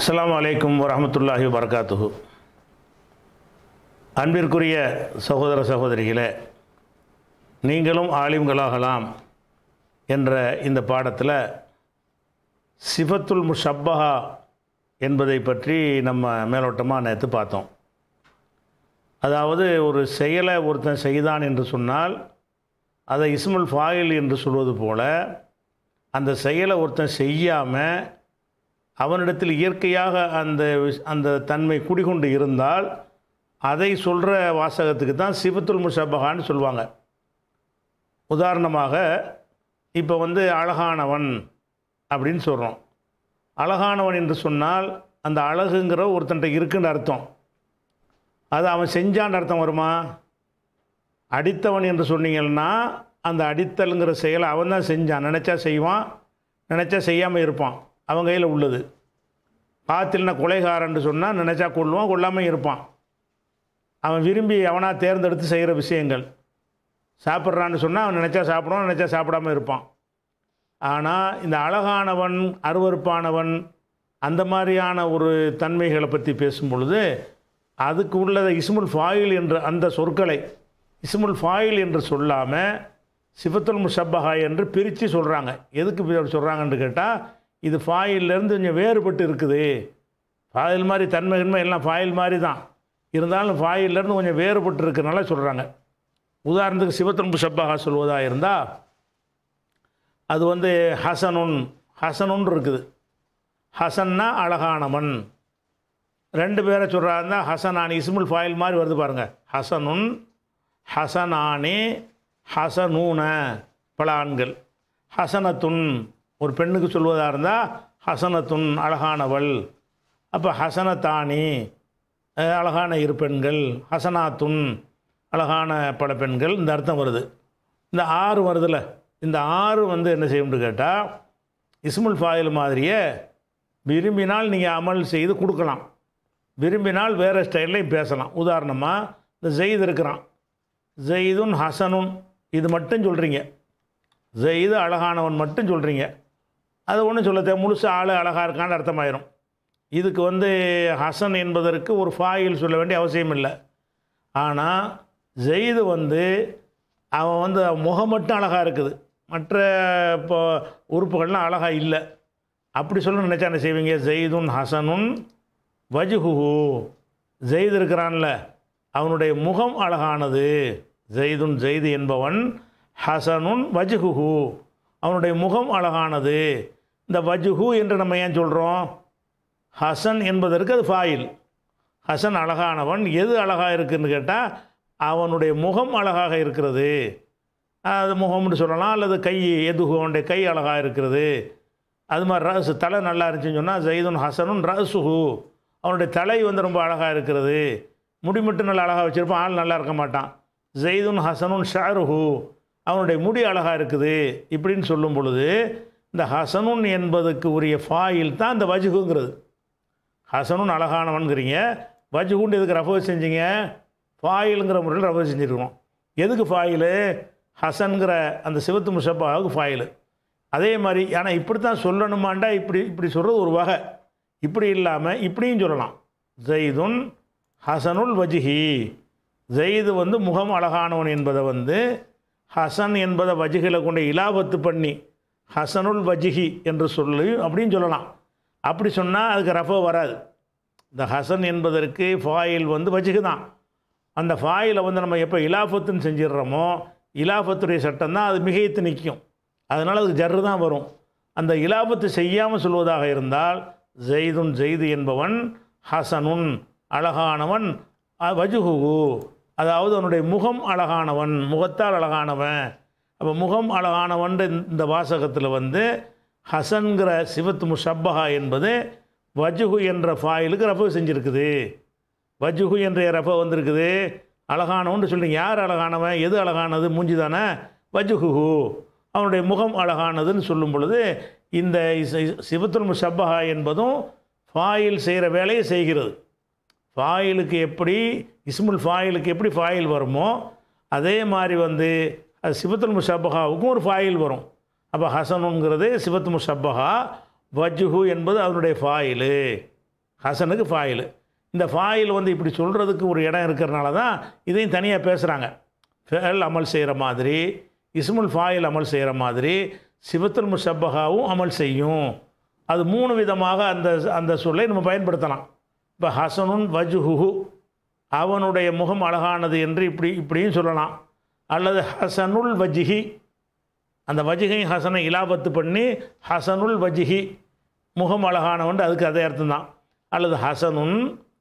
அஸ்லாம் வலைக்கம் வரமத்துல்லாஹி வரகாத்துஹு அன்பிற்குரிய சகோதர சகோதரிகளே நீங்களும் ஆலிம்களாகலாம் என்ற இந்த பாடத்தில் சிஃபத்துல் முஷப்பஹா என்பதை பற்றி நம்ம மேலோட்டமாக நேற்று பார்த்தோம் அதாவது ஒரு செயலை ஒருத்தன் செய்தான் என்று சொன்னால் அதை இஸ்முல் ஃபாயில் என்று சொல்வது போல் அந்த செயலை ஒருத்தன் செய்யாமல் அவனிடத்தில் இயற்கையாக அந்த அந்த தன்மை குடிகொண்டு இருந்தால் அதை சொல்கிற வாசகத்துக்கு தான் சிபத்துல் முஷபகான்னு சொல்லுவாங்க உதாரணமாக இப்போ வந்து அழகானவன் அப்படின்னு சொல்கிறோம் அழகானவன் என்று சொன்னால் அந்த அழகுங்கிற ஒருத்தன்ட்ட இருக்குன்னு அர்த்தம் அது அவன் செஞ்சான்னு அர்த்தம் வருமா அடித்தவன் என்று சொன்னீங்கன்னா அந்த அடித்தலுங்கிற செயலை அவன் தான் செஞ்சான் நினச்சா செய்வான் நினச்சா செய்யாமல் இருப்பான் அவன் கையில் உள்ளது காத்தில்னா கொலைகாரன்னு சொன்னால் நினச்சா கொள்ளுவான் கொள்ளாமல் இருப்பான் அவன் விரும்பி அவனாக தேர்ந்தெடுத்து செய்கிற விஷயங்கள் சாப்பிட்றான்னு சொன்னால் அவன் நினச்சா சாப்பிடுவான் நினச்சா சாப்பிடாமல் இருப்பான் ஆனால் இந்த அழகானவன் அருவறுப்பானவன் அந்த மாதிரியான ஒரு தன்மைகளை பற்றி பேசும் பொழுது அதுக்கு உள்ளத இஸ்முல் ஃபாயில் என்ற அந்த சொற்களை இஸ்முல் ஃபாயில் என்று சொல்லாமல் சிவத்துல் முஷப்பஹா என்று பிரித்து சொல்கிறாங்க எதுக்கு சொல்கிறாங்கன்னு கேட்டால் இது ஃபாயிலேருந்து கொஞ்சம் வேறுபட்டு இருக்குது ஃபாயில் மாதிரி தன்மையின்மை எல்லாம் ஃபாயில் மாதிரி தான் இருந்தாலும் ஃபாயிலேருந்து கொஞ்சம் வேறுபட்டு இருக்கிறனால சொல்கிறாங்க உதாரணத்துக்கு சிவத்தன்பு சப்பாக சொல்வதாக இருந்தால் அது வந்து ஹசனுன் ஹசனுன் இருக்குது ஹசன்னா அழகானவன் ரெண்டு பேரை சொல்கிறாருந்தா ஹசனானி இஸ்முல் ஃபாயில் மாதிரி வருது பாருங்கள் ஹசனுன் ஹசனானி ஹசனூன பல ஆண்கள் ஹசனத்துன் ஒரு பெண்ணுக்கு சொல்வதாக இருந்தால் ஹசனத்துன் அழகானவள் அப்போ ஹசனத்தானி அழகான இரு பெண்கள் ஹசனாத்துன் அழகான பல பெண்கள் இந்த அர்த்தம் வருது இந்த ஆறு வருதுல இந்த ஆறு வந்து என்ன செய்யும்னு கேட்டால் இஸ்முல் ஃபாயில் மாதிரியே விரும்பினால் நீங்கள் அமல் செய்து கொடுக்கலாம் விரும்பினால் வேறு ஸ்டைல்லையும் பேசலாம் உதாரணமாக இந்த ஜெயித் இருக்கிறான் ஜெயிதுன் ஹசனுன் இது மட்டும் சொல்கிறீங்க ஜெயிது அழகானவன் மட்டும் சொல்கிறீங்க அது ஒன்றும் சொல்ல முழுசு ஆள் அழகாக இருக்கான்னு அர்த்தமாயிரும் இதுக்கு வந்து ஹசன் என்பதற்கு ஒரு ஃபாயில் சொல்ல வேண்டிய அவசியம் இல்லை ஆனால் ஜெயிது வந்து அவன் வந்து முகம் மட்டும் அழகாக இருக்குது மற்ற இப்போ உறுப்புகள்லாம் அழகாக இல்லை அப்படி சொல்ல நினச்சா என்ன செய்வீங்க ஜெயிதுன் ஹசனுன் வஜுஹு ஜெயிது இருக்கிறான்ல அவனுடைய முகம் அழகானது ஜெயிதுன் ஜெயிது என்பவன் ஹசனுன் வஜுஹு அவனுடைய முகம் அழகானது இந்த வஜுஹு என்று நம்ம ஏன் சொல்கிறோம் ஹசன் என்பதற்கு அது ஃபாயில் ஹசன் அழகானவன் எது அழகாக இருக்குதுன்னு கேட்டால் அவனுடைய முகம் அழகாக இருக்கிறது அது முகம்னு சொல்லலாம் அல்லது கை எதுகு அவனுடைய கை அழகாக இருக்கிறது அது மாதிரி ரசு தலை நல்லா இருந்துச்சுன்னு சொன்னால் ஜெயிதுன் ஹசனும் ரசுஹு அவனுடைய தலை வந்து ரொம்ப அழகாக இருக்கிறது முடி மட்டும் நல்லா அழகாக வச்சுருப்பான் ஆள் நல்லா இருக்க மாட்டான் ஜெயிதுன் ஹசனும் ஷாருஹு அவனுடைய முடி அழகாக இருக்குது இப்படின்னு சொல்லும் பொழுது இந்த ஹசனுன் என்பதுக்கு உரிய ஃபாயில் தான் இந்த வஜுகுங்கிறது ஹசனுன் அழகானவன்கிறீங்க வஜுகுண்டு இதுக்கு ரஃபர் செஞ்சீங்க ஃபாயிலுங்கிற முறையில் ரஃபர் செஞ்சுருக்கணும் எதுக்கு ஃபாயிலு ஹசன்கிற அந்த சிவத்து முஷப்பாவுக்கு ஃபாயிலு அதே மாதிரி ஆனால் இப்படி தான் சொல்லணுமாண்டா இப்படி இப்படி சொல்கிறது ஒரு வகை இப்படி இல்லாமல் இப்படியும் சொல்லலாம் ஜெய்துன் ஹசனுல் வஜிஹி ஜெயிது வந்து முகம் அழகானவன் என்பதை வந்து ஹசன் என்பதை வஜிகளை கொண்டு இலாபத்து பண்ணி ஹசனுல் வஜிஹி என்று சொல்லு அப்படின்னு சொல்லலாம் அப்படி சொன்னால் அதுக்கு ரஃபோ வராது இந்த ஹசன் என்பதற்கு ஃபாயில் வந்து வஜிஹு தான் அந்த ஃபாயிலை வந்து நம்ம எப்போ இலாஃபத்துன்னு செஞ்சிடுறோமோ இலாஃபத்துடைய சட்டம் தான் அது மிகைத்து நிற்கும் அதனால் அதுக்கு ஜர்ரு தான் வரும் அந்த இலாபத்து செய்யாமல் சொல்வதாக இருந்தால் ஜெய்துன் ஜெய்து என்பவன் ஹசனுன் அழகானவன் வஜுகு அதாவது அவனுடைய முகம் அழகானவன் முகத்தால் அழகானவன் அப்போ முகம் அழகானவன்று இந்த வாசகத்தில் வந்து ஹசன்கிற சிவத்து முஷப்பஹா என்பது வஜுகு என்ற ஃபாயிலுக்கு ரஃப செஞ்சுருக்குது வஜுகு என்ற ரஃப வந்திருக்குது அழகானவன் சொல்லிங்க யார் அழகானவன் எது அழகானது மூஞ்சி தானே வஜுகு அவனுடைய முகம் அழகானதுன்னு சொல்லும் பொழுது இந்த சிவத்துல் முஷப்பஹா என்பதும் ஃபாயில் செய்கிற வேலையை செய்கிறது ஃபாயிலுக்கு எப்படி இஸ்முல் ஃபாயிலுக்கு எப்படி ஃபாயில் வருமோ அதே மாதிரி வந்து அது சிபத்துல் முஷப்பஹாவுக்கும் ஒரு ஃபாயில் வரும் அப்போ ஹசனுங்கிறது சிபத் முஷபஹா வஜ்ஹு என்பது அதனுடைய ஃபாயிலு ஹசனுக்கு ஃபாயிலு இந்த ஃபாயில் வந்து இப்படி சொல்கிறதுக்கு ஒரு இடம் இருக்கிறனால தான் இதையும் தனியாக பேசுகிறாங்க ஃபேல் அமல் செய்கிற மாதிரி இஸ்முல் ஃபாயில் அமல் செய்கிற மாதிரி சிபத்துல் முஷப்பஹாவும் அமல் செய்யும் அது மூணு விதமாக அந்த அந்த சொல்லை நம்ம பயன்படுத்தலாம் இப்போ ஹசனுன் வஜ்ஹு அவனுடைய முகம் அழகானது என்று இப்படி இப்படியும் சொல்லலாம் அல்லது ஹசனுல் வஜிஹி அந்த வஜிகை ஹசனை இலாபத்து பண்ணி ஹசனுல் வஜிஹி முகம் அழகானவன் அதுக்கு அதே அர்த்தம் தான் அல்லது ஹசனுன்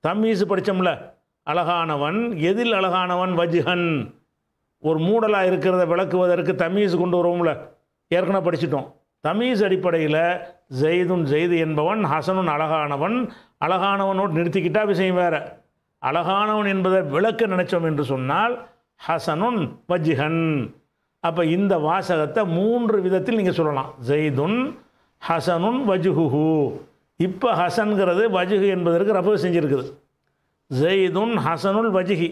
தம்மீசு படித்தோம்ல அழகானவன் எதில் அழகானவன் வஜிகன் ஒரு மூடலாக இருக்கிறத விளக்குவதற்கு தமீஸ் கொண்டு வருவோம்ல ஏற்கனவே படிச்சிட்டோம் தமீஸ் அடிப்படையில் ஜெய்துன் ஜெய்து என்பவன் ஹசனுன் அழகானவன் அழகானவனோடு நிறுத்திக்கிட்டா விஷயம் வேறு அழகானவன் என்பதை விளக்க நினைச்சோம் என்று சொன்னால் ஹசனுன் வஜ்ஹன் அப்போ இந்த வாசகத்தை மூன்று விதத்தில் நீங்கள் சொல்லலாம் ஜெய்துன் ஹசனுன் வஜுஹு இப்போ ஹசன்கிறது வஜுஹு என்பதற்கு ரஃபு செஞ்சுருக்குது ஜெய்துன் ஹசனுல் வஜுஹி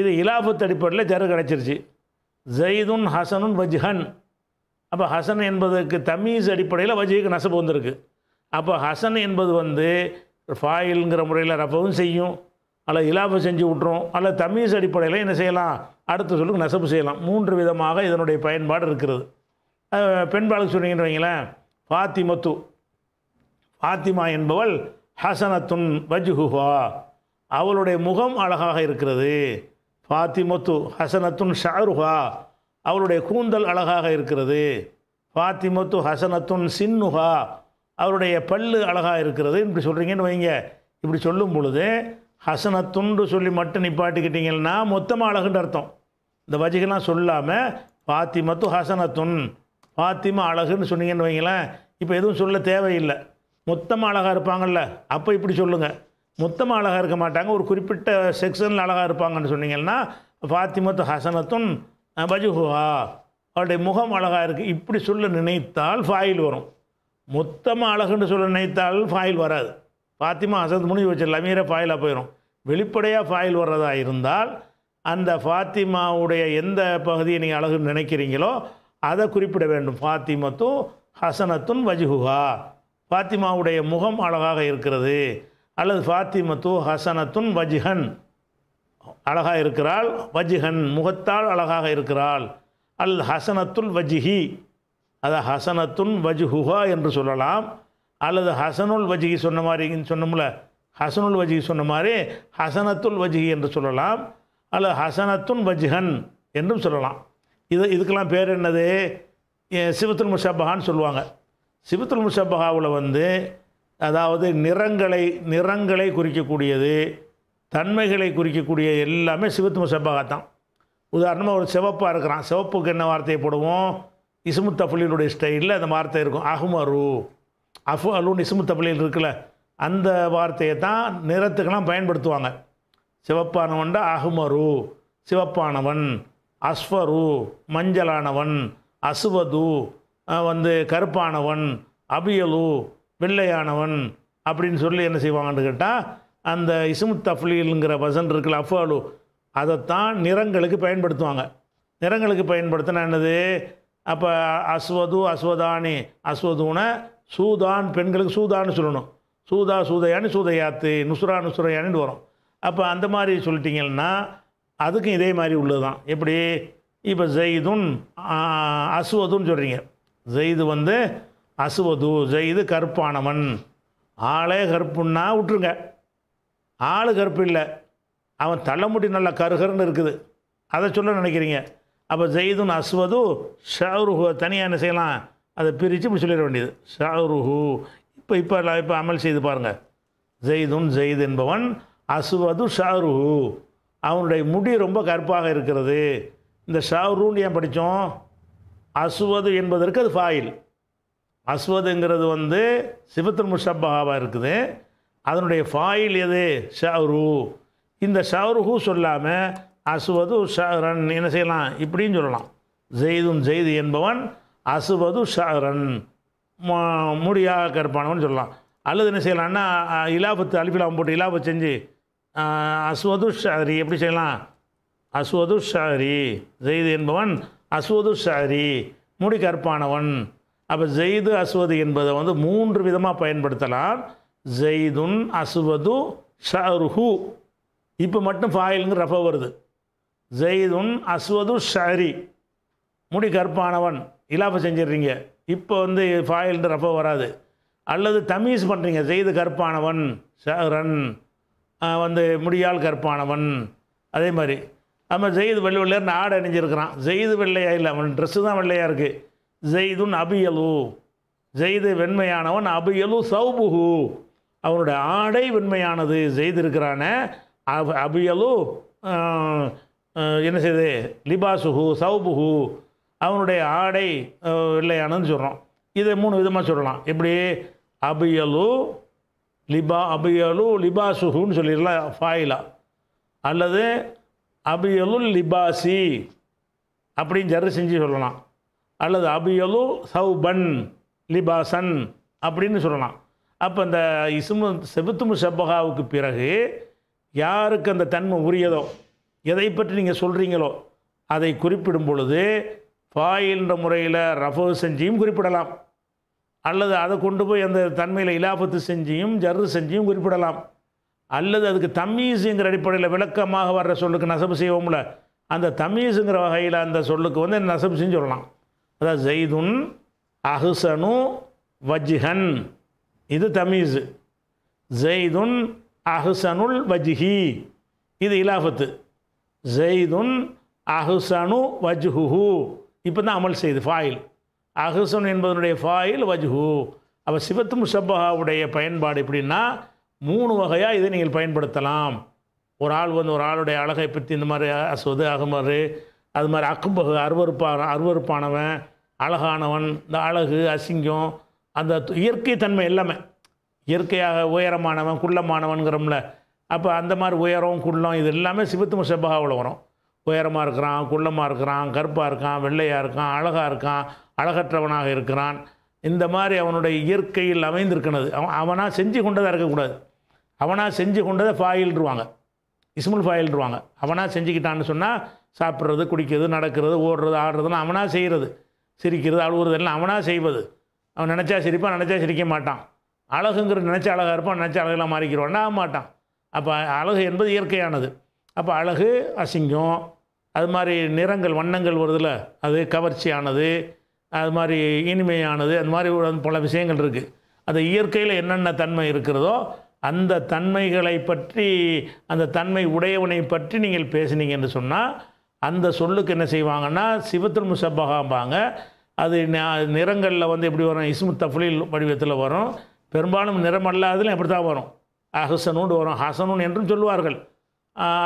இது இலாபு தடிப்படையில் ஜரு கிடச்சிருச்சு ஜெய்துன் ஹசனுன் வஜ்ஹன் அப்போ ஹசன் என்பதற்கு தமீஸ் அடிப்படையில் வஜுஹுக்கு நசப்பு வந்திருக்கு அப்போ ஹசன் என்பது வந்து ஃபாயிலுங்கிற முறையில் ரஃபவும் செய்யும் அல்லது இலாபம் செஞ்சு விட்டுரும் அல்லது தமிழ் அடிப்படையில் என்ன செய்யலாம் அடுத்த சொல்லுக்கு நெசப்பு செய்யலாம் மூன்று விதமாக இதனுடைய பயன்பாடு இருக்கிறது பெண்பாளுக்கு சொன்னீங்கன்னு வைங்களேன் ஃபாத்திமத்து ஃபாத்திமா என்பவள் ஹசனத்துன் வஜ்ஹுஹா அவளுடைய முகம் அழகாக இருக்கிறது ஃபாத்திமத்து ஹசனத்துன் ஷாருஹா அவளுடைய கூந்தல் அழகாக இருக்கிறது ஃபாத்திமத்து ஹசனத்துன் சின்னுஹா அவருடைய பல்லு அழகாக இருக்கிறது இப்படி சொல்கிறீங்கன்னு வைங்க இப்படி சொல்லும் பொழுது ஹசனத்துண்டு சொல்லி மட்டும் நிப்பாட்டிக்கிட்டிங்கன்னா மொத்தமாக அழகுன்னு அர்த்தம் இந்த வஜிகெல்லாம் சொல்லாமல் பாத்திமத்து ஹசனத்துன் பாத்திமா அழகுன்னு சொன்னீங்கன்னு வைங்களேன் இப்போ எதுவும் சொல்ல தேவையில்லை மொத்தமாக அழகாக இருப்பாங்கள்ல அப்போ இப்படி சொல்லுங்கள் மொத்தமாக அழகாக இருக்க மாட்டாங்க ஒரு குறிப்பிட்ட செக்ஷனில் அழகாக இருப்பாங்கன்னு சொன்னீங்கன்னா பாத்திமத்து ஹசனத்துன் பஜுஹுவா அவருடைய முகம் அழகாக இருக்குது இப்படி சொல்ல நினைத்தால் ஃபாயில் வரும் மொத்தமாக அழகுன்னு சொல்ல நினைத்தால் ஃபாயில் வராது பாத்திமா அசத் முனி வச்சு லமீரை ஃபாயிலாக போயிடும் வெளிப்படையாக ஃபாயில் வர்றதா இருந்தால் அந்த ஃபாத்திமாவுடைய எந்த பகுதியை நீங்கள் அழகு நினைக்கிறீங்களோ அதை குறிப்பிட வேண்டும் ஃபாத்திமத்தும் ஹசனத்துன் வஜுகுகா ஃபாத்திமாவுடைய முகம் அழகாக இருக்கிறது அல்லது ஃபாத்திமத்து ஹசனத்துன் வஜ்ஹன் அழகாக இருக்கிறாள் வஜ்ஹன் முகத்தால் அழகாக இருக்கிறாள் அல் ஹசனத்துல் வஜிஹி அதை ஹசனத்துன் வஜுகுஹா என்று சொல்லலாம் அல்லது ஹசனுல் வஜிகி சொன்ன மாதிரி சொன்னோம்ல ஹசனுல் வஜிகி சொன்ன மாதிரி ஹசனத்துல் வஜிகி என்று சொல்லலாம் அல்லது ஹசனத்துன் வஜ்ஹன் என்றும் சொல்லலாம் இது இதுக்கெல்லாம் பேர் என்னது சிவத்துல் முஷபஹான்னு சொல்லுவாங்க சிவத்துல் முஷபஹாவில் வந்து அதாவது நிறங்களை நிறங்களை குறிக்கக்கூடியது தன்மைகளை குறிக்கக்கூடிய எல்லாமே சிவத்து முஷபகா தான் உதாரணமாக ஒரு சிவப்பாக இருக்கிறான் சிவப்புக்கு என்ன வார்த்தையை போடுவோம் இசுமு ஸ்டைலில் அந்த வார்த்தை இருக்கும் அகுமரு அஃபு அலூன் இஸ்மு இருக்குல்ல அந்த வார்த்தையை தான் நிறத்துக்கெல்லாம் பயன்படுத்துவாங்க சிவப்பானவன்டா அகுமரு சிவப்பானவன் அஸ்வரு மஞ்சளானவன் அசுவது வந்து கருப்பானவன் அபியலு வெள்ளையானவன் அப்படின்னு சொல்லி என்ன செய்வாங்கன்னு கேட்டால் அந்த இசுமு தஃப்லீலுங்கிற வசன் இருக்குல்ல அஃபாலு அதைத்தான் நிறங்களுக்கு பயன்படுத்துவாங்க நிறங்களுக்கு பயன்படுத்தினா என்னது அப்போ அஸ்வது அஸ்வதானி அஸ்வதுன சூதான் பெண்களுக்கு சூதான்னு சொல்லணும் சூதா சூதையானு சூதையாத்து நுசுரா நுசுரையானு வரும் அப்போ அந்த மாதிரி சொல்லிட்டிங்கன்னா அதுக்கும் இதே மாதிரி உள்ளது தான் எப்படி இப்போ ஜெயிதுன் அசுவதுன்னு சொல்கிறீங்க ஜெயிது வந்து அசுவது ஜெயிது கருப்பானவன் ஆளே கருப்புன்னா விட்டுருங்க ஆள் கருப்பு இல்லை அவன் தலைமுடி நல்லா கருகருன்னு இருக்குது அதை சொல்ல நினைக்கிறீங்க அப்போ ஜெயிதுன் அசுவது ஷவுருஹுவை தனியாக என்ன செய்யலாம் அதை பிரித்து இப்படி சொல்லிட வேண்டியது ஷாருஹு இப்போ இப்போ நான் இப்போ அமல் செய்து பாருங்கள் ஜெய்துன் ஜெயித் என்பவன் அசுவது ஷாருஹு அவனுடைய முடி ரொம்ப கருப்பாக இருக்கிறது இந்த ஷாருன்னு ஏன் படித்தோம் அசுவது என்பதற்கு அது ஃபாயில் அஸ்வதுங்கிறது வந்து சிவத்துல் முஷப்பகாவாக இருக்குது அதனுடைய ஃபாயில் எது ஷாரு இந்த ஷாருஹூ சொல்லாமல் அசுவது ஷரன் என்ன செய்யலாம் இப்படின்னு சொல்லலாம் ஜெய்தும் ஜெய்து என்பவன் அசுவது ஷரன் முடியாக கருப்பானவன் சொல்லலாம் அல்லது என்ன செய்யலாம்னா இலாபத்து அலிஃபிலாம் போட்டு இலாபு செஞ்சு அஸ்வது ஷாரி எப்படி செய்யலாம் அஸ்வது ஷாரி ஜெயிது என்பவன் அஸ்வது ஷாரி முடி கற்பானவன் அப்போ ஜெயிது அஸ்வது என்பதை வந்து மூன்று விதமாக பயன்படுத்தலாம் ஜெய்துன் அஸ்வது ஷருஹு இப்போ மட்டும் ஃபாயிலுங்க ரஃப வருது ஜெய்துன் அஸ்வது ஷாரி முடி கற்பானவன் இலாஃபை செஞ்சிடுறீங்க இப்போ வந்து ஃபாயில்ன்ற அப்போ வராது அல்லது தமீஸ் பண்ணுறீங்க செய்து கற்பானவன் ரன் வந்து முடியால் கற்பானவன் அதே மாதிரி நம்ம ஜெயிது வெள்ளை வெள்ளையர் ஆடை அணிஞ்சிருக்கிறான் ஜெயிது வெள்ளையாக இல்லை அவன் ட்ரெஸ்ஸு தான் வெள்ளையாக இருக்குது ஜெயிதுன் அபியலு ஜெயிது வெண்மையானவன் அபியலு சௌபுகு அவனுடைய ஆடை வெண்மையானது ஜெயிது இருக்கிறான அபியலு என்ன செய்யுது லிபாசுகு சௌபுகு அவனுடைய ஆடை இல்லையானு சொல்கிறோம் இதை மூணு விதமாக சொல்லலாம் எப்படி அபியலு லிபா அபியலு லிபாசுகுன்னு சொல்லிடலாம் ஃபாயிலா அல்லது அபியலு லிபாசி அப்படின்னு ஜரு செஞ்சு சொல்லலாம் அல்லது அபியலு சௌபன் லிபாசன் அப்படின்னு சொல்லலாம் அப்போ இந்த இசுமு செபுத்துமு செபகாவுக்கு பிறகு யாருக்கு அந்த தன்மை உரியதோ எதை பற்றி நீங்கள் சொல்கிறீங்களோ அதை குறிப்பிடும் பொழுது என்ற முறையில் ரஃபு செஞ்சியும் குறிப்பிடலாம் அல்லது அதை கொண்டு போய் அந்த தன்மையில் இலாபத்து செஞ்சியும் ஜர்ரு செஞ்சியும் குறிப்பிடலாம் அல்லது அதுக்கு தம்மீஸுங்கிற அடிப்படையில் விளக்கமாக வர்ற சொல்லுக்கு நசபு செய்வோம்ல அந்த தமீஸுங்கிற வகையில் அந்த சொல்லுக்கு வந்து நசபு செஞ்சு சொல்லலாம் அதாவது ஜெய்துன் அஹுசனு வஜ்ஹன் இது தமீஸு ஜெய்துன் அஹுசனுல் வஜ்ஹி இது இலாபத்து ஜெய்துன் அஹுசனு வஜ்ஹுஹு இப்போ தான் அமல் செய்யுது ஃபாயில் அகசன் என்பதனுடைய ஃபாயில் வஜ்ஹு அப்போ சிவத்து முஷப்பகாவுடைய பயன்பாடு எப்படின்னா மூணு வகையாக இதை நீங்கள் பயன்படுத்தலாம் ஒரு ஆள் வந்து ஒரு ஆளுடைய அழகை பற்றி இந்த மாதிரி அசுவது அகமரு அது மாதிரி அக்கும்பகு அருவறுப்பான அருவறுப்பானவன் அழகானவன் இந்த அழகு அசிங்கம் அந்த இயற்கை தன்மை எல்லாமே இயற்கையாக உயரமானவன் குள்ளமானவன்கிறோம்ல அப்போ அந்த மாதிரி உயரம் குள்ளம் இது எல்லாமே சிவத்து முஷப்பகாவில் வரும் உயரமாக இருக்கிறான் குள்ளமாக இருக்கிறான் கருப்பாக இருக்கான் வெள்ளையாக இருக்கான் அழகாக இருக்கான் அழகற்றவனாக இருக்கிறான் இந்த மாதிரி அவனுடைய இயற்கையில் அமைந்திருக்கிறது அவன் அவனாக செஞ்சு கொண்டதாக இருக்கக்கூடாது அவனாக செஞ்சு கொண்டதை ஃபாயில்டுருவாங்க இஸ்முல் ஃபாயில்ருவாங்க அவனாக செஞ்சுக்கிட்டான்னு சொன்னால் சாப்பிட்றது குடிக்கிறது நடக்கிறது ஓடுறது ஆடுறதுலாம் அவனாக செய்கிறது சிரிக்கிறது அழுகுறது எல்லாம் அவனாக செய்வது அவன் நினச்சா சிரிப்பான் நினச்சா சிரிக்க மாட்டான் அழகுங்கிறது நினச்சா அழகாக இருப்பான் நினச்சா அழகெல்லாம் ஆக மாட்டான் அப்போ அழகு என்பது இயற்கையானது அப்போ அழகு அசிங்கம் அது மாதிரி நிறங்கள் வண்ணங்கள் வருதுல அது கவர்ச்சியானது அது மாதிரி இனிமையானது அந்த மாதிரி பல விஷயங்கள் இருக்குது அந்த இயற்கையில் என்னென்ன தன்மை இருக்கிறதோ அந்த தன்மைகளை பற்றி அந்த தன்மை உடையவனை பற்றி நீங்கள் பேசுனீங்கன்னு சொன்னால் அந்த சொல்லுக்கு என்ன செய்வாங்கன்னா சிவத்துல் முசப்பகாம்பாங்க அது நிறங்களில் வந்து எப்படி வரும் இசுமு தஃப்லீல் வடிவத்தில் வரும் பெரும்பாலும் நிறமல்லாததுலையும் எப்படி தான் வரும் அஹசனூன் வரும் ஹசனூன் என்றும் சொல்லுவார்கள்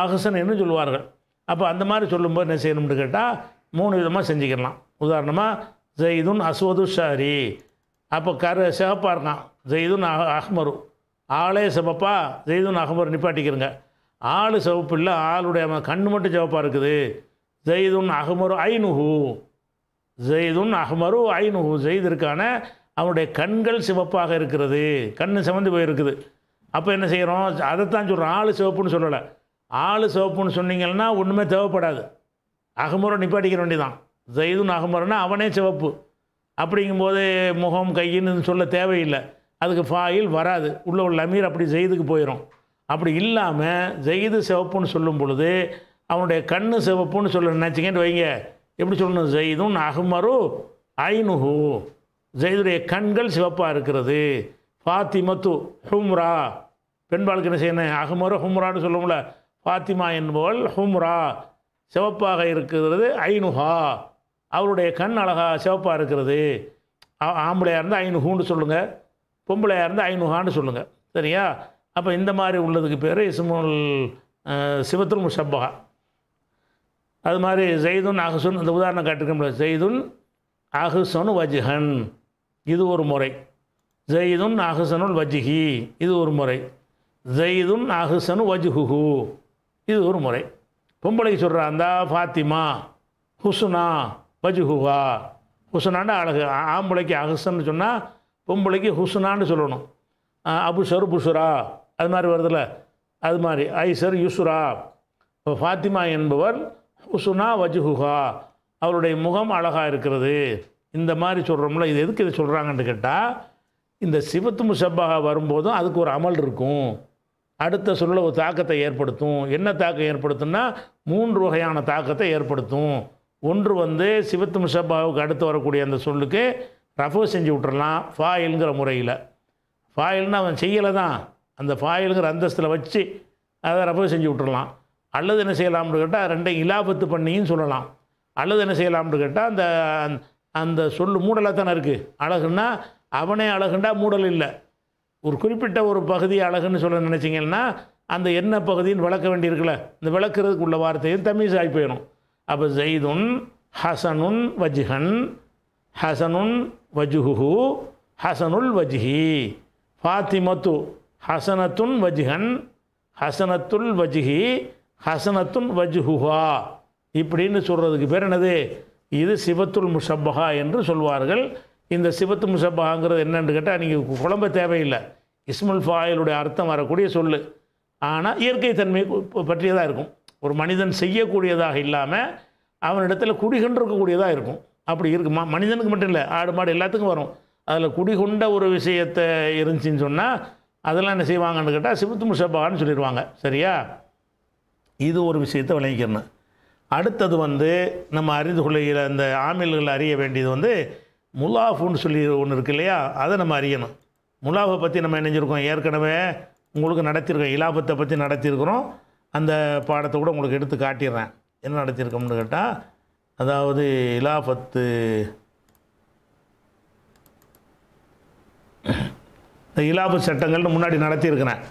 அகசன் என்று சொல்லுவார்கள் அப்போ அந்த மாதிரி சொல்லும்போது என்ன செய்யணும்னு கேட்டால் மூணு விதமாக செஞ்சுக்கலாம் உதாரணமாக ஜெயிதுன் அஸ்வது ஷாரி அப்போ கரு சிவப்பாக இருக்கான் ஜெயிதுன் அக அஹ்மரு ஆளே சிவப்பா ஜெயிதுன் அகமரு நிப்பாட்டிக்கிறங்க ஆள் சிவப்பு இல்லை ஆளுடைய கண் மட்டும் சிவப்பாக இருக்குது ஜெயிதுன் அஹ்மரு ஐநுஹு ஜெயிதுன் அஹ்மரு ஐநுஹு ஜெயித் இருக்கான அவனுடைய கண்கள் சிவப்பாக இருக்கிறது கண் சிவந்து போயிருக்குது அப்போ என்ன செய்கிறோம் அதைத்தான் சொல்கிறோம் ஆள் சிவப்புன்னு சொல்லலை ஆள் சிவப்புன்னு சொன்னீங்கன்னா ஒன்றுமே தேவைப்படாது அகமுறை நிப்பாட்டிக்கிற வேண்டியதான் ஜெயிதுன் அகமுறைனா அவனே சிவப்பு அப்படிங்கும்போது முகம் கையின்னு சொல்ல தேவையில்லை அதுக்கு ஃபாயில் வராது உள்ள உள்ள அமீர் அப்படி ஜெயிதுக்கு போயிடும் அப்படி இல்லாமல் ஜெயிது சிவப்புன்னு சொல்லும் பொழுது அவனுடைய கண்ணு சிவப்புன்னு சொல்ல நினச்சிங்கன்னு வைங்க எப்படி சொல்லணும் ஜெயிதும் அகமரு ஐனுஹு ஜெயிதுடைய கண்கள் சிவப்பாக இருக்கிறது ஃபாத்திமத்து ஹும்ரா பெண்பாளுக்கு என்ன செய்யணும் அகமரு ஹும்ரான்னு சொல்லுவோம்ல ஃபாத்திமா என்பவள் ஹும்ரா சிவப்பாக இருக்கிறது ஐனுஹா அவருடைய கண் அழகாக சிவப்பாக இருக்கிறது ஆம்பளையாக இருந்தால் ஐநுஹூன்னு சொல்லுங்கள் பொம்பளையாக இருந்தால் ஐநுஹான்னு சொல்லுங்கள் சரியா அப்போ இந்த மாதிரி உள்ளதுக்கு பேர் இசுமுல் சிவத்துல் முஷப்பகா அது மாதிரி ஜெய்துன் அகசுன் அந்த உதாரணம் காட்டிருக்க முடியாது ஜெய்துன் அஹுசனு வஜ்ஹன் இது ஒரு முறை ஜெய்துன் அஹுசனுல் வஜ்ஹி இது ஒரு முறை ஜெய்துன் அஹுசனு வஜ்ஹுஹு இது ஒரு முறை பொம்பளைக்கு சொல்கிறா இருந்தா ஃபாத்திமா ஹுசுனா பஜுஹுவா ஹுசுனான்னு அழகு ஆம்பளைக்கு அகசன்னு சொன்னால் பொம்பளைக்கு ஹுசுனான்னு சொல்லணும் அபுஷர் புஷுரா அது மாதிரி வருதுல்ல அது மாதிரி ஐசர் யுசுரா இப்போ ஃபாத்திமா என்பவர் ஹுசுனா வஜுஹுஹா அவருடைய முகம் அழகாக இருக்கிறது இந்த மாதிரி சொல்கிறோம்ல இது எதுக்கு இதை சொல்கிறாங்கன்னு கேட்டால் இந்த சிவத்து முஷப்பாக வரும்போதும் அதுக்கு ஒரு அமல் இருக்கும் அடுத்த சூழலில் ஒரு தாக்கத்தை ஏற்படுத்தும் என்ன தாக்கம் ஏற்படுத்தும்னா மூன்று வகையான தாக்கத்தை ஏற்படுத்தும் ஒன்று வந்து சிவத்து முஷப்பாவுக்கு அடுத்து வரக்கூடிய அந்த சொல்லுக்கு ரஃபோ செஞ்சு விட்டுறலாம் ஃபாயில்ங்கிற முறையில் ஃபாயில்னு அவன் செய்யலை தான் அந்த ஃபாயிலுங்கிற அந்தஸ்தில் வச்சு அதை ரஃபோ செஞ்சு விட்டுறலாம் அல்லது என்ன செய்யலாம்னு கேட்டால் ரெண்டை இலாபத்து பண்ணியும் சொல்லலாம் அல்லது என்ன செய்யலாம்னு கேட்டால் அந்த அந்த சொல் மூடலாக தானே இருக்குது அழகுன்னா அவனே அழகுண்டா மூடல் இல்லை ஒரு குறிப்பிட்ட ஒரு பகுதி அழகுன்னு சொல்ல நினச்சிங்கன்னா அந்த என்ன பகுதின்னு விளக்க வேண்டியிருக்குல்ல இந்த விளக்குறதுக்கு உள்ள வார்த்தையும் தமிழ் ஆகி போயிடும் அப்போ ஜெய்துன் ஹசனுன் வஜ்ஹன் ஹசனுன் வஜுஹு ஹசனுல் வஜ்ஹி ஃபாத்திமத்து ஹசனத்துன் வஜ்ஹன் ஹசனத்துல் வஜ்ஹி ஹசனத்துன் வஜ்ஹுஹா இப்படின்னு சொல்கிறதுக்கு பேர் என்னது இது சிவத்துல் முஷப்பஹா என்று சொல்வார்கள் இந்த சிவத்து முசப்பாங்கிறது என்னென்னு கேட்டால் நீங்கள் குழம்ப தேவையில்லை இஸ்மல் ஃபாயிலுடைய அர்த்தம் வரக்கூடிய சொல் ஆனால் இயற்கை தன்மை பற்றியதாக இருக்கும் ஒரு மனிதன் செய்யக்கூடியதாக இல்லாமல் அவனிடத்தில் குடிகொண்டிருக்கக்கூடியதாக இருக்கும் அப்படி இருக்குமா மனிதனுக்கு மட்டும் இல்லை ஆடு மாடு எல்லாத்துக்கும் வரும் அதில் குடிகொண்ட ஒரு விஷயத்தை இருந்துச்சின்னு சொன்னால் அதெல்லாம் என்ன செய்வாங்கன்னு கேட்டால் சிவத்து முஷப்பான்னு சொல்லிடுவாங்க சரியா இது ஒரு விஷயத்தை விளங்கிக்கணும் அடுத்தது வந்து நம்ம அறிந்து கொள்ளுகிற அந்த ஆமில்கள் அறிய வேண்டியது வந்து முலாஃபுன்னு சொல்லி ஒன்று இருக்கு இல்லையா அதை நம்ம அறியணும் முலாஃபை பற்றி நம்ம நினைஞ்சிருக்கோம் ஏற்கனவே உங்களுக்கு நடத்தியிருக்கோம் இலாபத்தை பற்றி நடத்தியிருக்கிறோம் அந்த பாடத்தை கூட உங்களுக்கு எடுத்து காட்டிடுறேன் என்ன நடத்தியிருக்கோம்னு கேட்டால் அதாவது இலாபத்து இந்த இலாபத் சட்டங்கள்னு முன்னாடி நடத்தியிருக்கிறேன்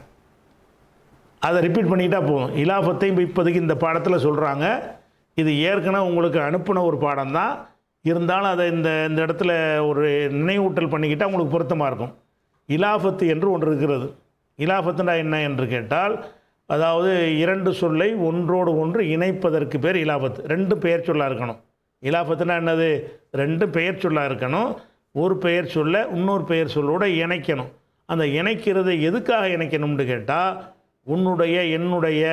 அதை ரிப்பீட் பண்ணிக்கிட்டா போதும் இலாபத்தையும் இப்போதைக்கு இந்த பாடத்தில் சொல்கிறாங்க இது ஏற்கனவே உங்களுக்கு அனுப்பின ஒரு பாடம் தான் இருந்தாலும் அதை இந்த இந்த இடத்துல ஒரு நினைவூட்டல் பண்ணிக்கிட்டால் உங்களுக்கு பொருத்தமாக இருக்கும் இலாபத்து என்று ஒன்று இருக்கிறது இலாஃபத்துனா என்ன என்று கேட்டால் அதாவது இரண்டு சொல்லை ஒன்றோடு ஒன்று இணைப்பதற்கு பேர் இலாபத்து ரெண்டு பெயர் சொல்லாக இருக்கணும் இலாபத்துனா என்னது ரெண்டு பெயர் சொல்லாக இருக்கணும் ஒரு பெயர் சொல்ல இன்னொரு பெயர் சொல்லோடு இணைக்கணும் அந்த இணைக்கிறதை எதுக்காக இணைக்கணும்னு கேட்டால் உன்னுடைய என்னுடைய